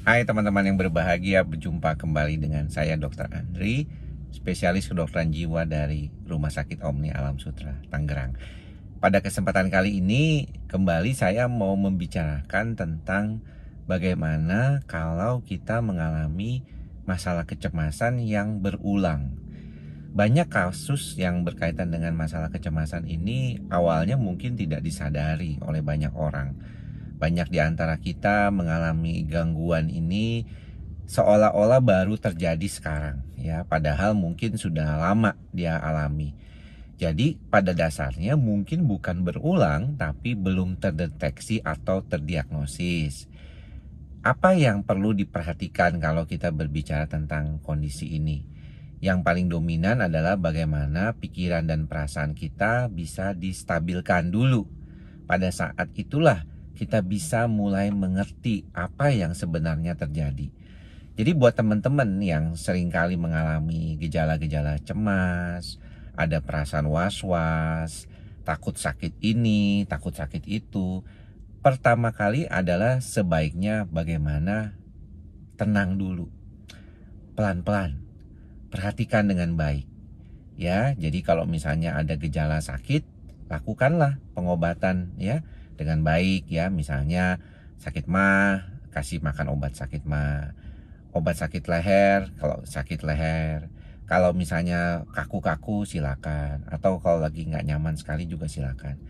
Hai teman-teman yang berbahagia, berjumpa kembali dengan saya Dr. Andri, spesialis kedokteran jiwa dari Rumah Sakit Omni Alam Sutra, Tangerang. Pada kesempatan kali ini, kembali saya mau membicarakan tentang bagaimana kalau kita mengalami masalah kecemasan yang berulang. Banyak kasus yang berkaitan dengan masalah kecemasan ini awalnya mungkin tidak disadari oleh banyak orang banyak di antara kita mengalami gangguan ini seolah-olah baru terjadi sekarang ya, padahal mungkin sudah lama dia alami. Jadi pada dasarnya mungkin bukan berulang tapi belum terdeteksi atau terdiagnosis. Apa yang perlu diperhatikan kalau kita berbicara tentang kondisi ini? Yang paling dominan adalah bagaimana pikiran dan perasaan kita bisa distabilkan dulu. Pada saat itulah kita bisa mulai mengerti apa yang sebenarnya terjadi. Jadi buat teman-teman yang seringkali mengalami gejala-gejala cemas, ada perasaan was-was, takut sakit ini, takut sakit itu, pertama kali adalah sebaiknya bagaimana tenang dulu. Pelan-pelan. Perhatikan dengan baik. Ya, jadi kalau misalnya ada gejala sakit, lakukanlah pengobatan ya dengan baik ya misalnya sakit ma, kasih makan obat sakit ma, obat sakit leher kalau sakit leher kalau misalnya kaku-kaku silakan atau kalau lagi nggak nyaman sekali juga silakan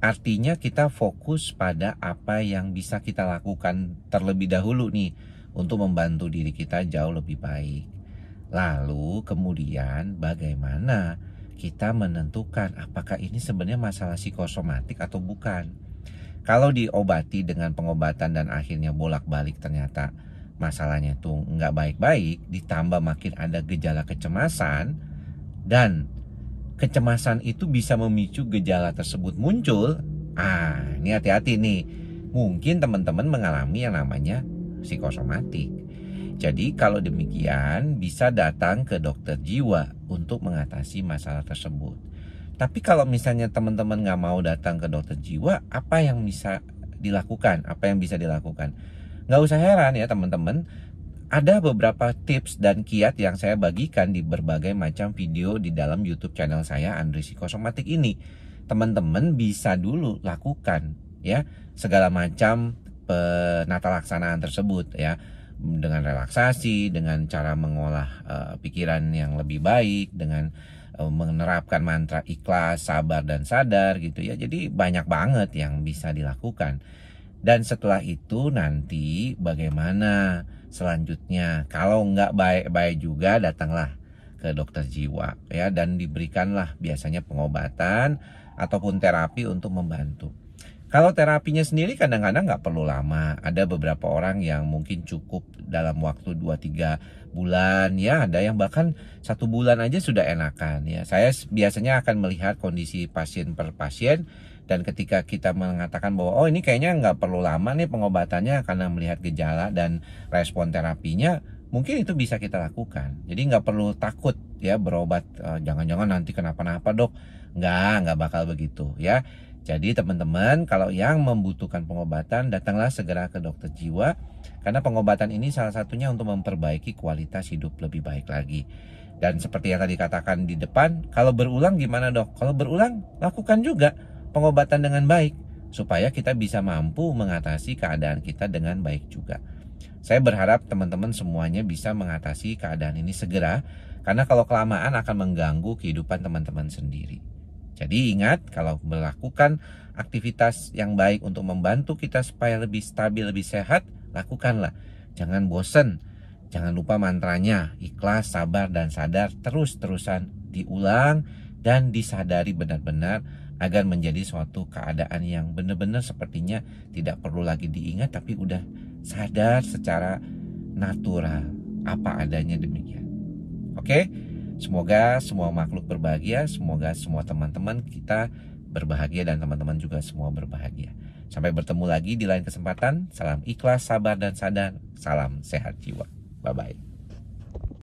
artinya kita fokus pada apa yang bisa kita lakukan terlebih dahulu nih untuk membantu diri kita jauh lebih baik lalu kemudian bagaimana kita menentukan apakah ini sebenarnya masalah psikosomatik atau bukan kalau diobati dengan pengobatan dan akhirnya bolak-balik ternyata masalahnya tuh nggak baik-baik, ditambah makin ada gejala kecemasan dan kecemasan itu bisa memicu gejala tersebut muncul. Ah, ini hati-hati nih. Mungkin teman-teman mengalami yang namanya psikosomatik. Jadi kalau demikian bisa datang ke dokter jiwa untuk mengatasi masalah tersebut. Tapi kalau misalnya teman-teman nggak mau datang ke dokter jiwa, apa yang bisa dilakukan? Apa yang bisa dilakukan? Nggak usah heran ya teman-teman, ada beberapa tips dan kiat yang saya bagikan di berbagai macam video di dalam YouTube channel saya Andri Psikosomatik ini. Teman-teman bisa dulu lakukan ya segala macam penata laksanaan tersebut ya dengan relaksasi, dengan cara mengolah uh, pikiran yang lebih baik, dengan Eh, menerapkan mantra ikhlas, sabar dan sadar gitu ya. Jadi banyak banget yang bisa dilakukan. Dan setelah itu nanti bagaimana selanjutnya? Kalau nggak baik-baik juga datanglah ke dokter jiwa ya dan diberikanlah biasanya pengobatan ataupun terapi untuk membantu. Kalau terapinya sendiri kadang-kadang nggak perlu lama. Ada beberapa orang yang mungkin cukup dalam waktu 2-3 bulan ya. Ada yang bahkan satu bulan aja sudah enakan ya. Saya biasanya akan melihat kondisi pasien per pasien dan ketika kita mengatakan bahwa oh ini kayaknya nggak perlu lama nih pengobatannya karena melihat gejala dan respon terapinya mungkin itu bisa kita lakukan jadi nggak perlu takut ya berobat eh, jangan-jangan nanti kenapa-napa dok nggak nggak bakal begitu ya jadi teman-teman kalau yang membutuhkan pengobatan datanglah segera ke dokter jiwa karena pengobatan ini salah satunya untuk memperbaiki kualitas hidup lebih baik lagi. Dan seperti yang tadi katakan di depan, kalau berulang gimana dok? Kalau berulang lakukan juga pengobatan dengan baik supaya kita bisa mampu mengatasi keadaan kita dengan baik juga. Saya berharap teman-teman semuanya bisa mengatasi keadaan ini segera karena kalau kelamaan akan mengganggu kehidupan teman-teman sendiri. Jadi ingat kalau melakukan aktivitas yang baik untuk membantu kita supaya lebih stabil, lebih sehat, lakukanlah. Jangan bosen. Jangan lupa mantranya, ikhlas, sabar, dan sadar terus-terusan diulang dan disadari benar-benar agar menjadi suatu keadaan yang benar-benar sepertinya tidak perlu lagi diingat tapi udah sadar secara natural apa adanya demikian. Oke? Okay? Semoga semua makhluk berbahagia, semoga semua teman-teman kita berbahagia dan teman-teman juga semua berbahagia. Sampai bertemu lagi di lain kesempatan. Salam ikhlas, sabar dan sadar. Salam sehat jiwa. Bye bye.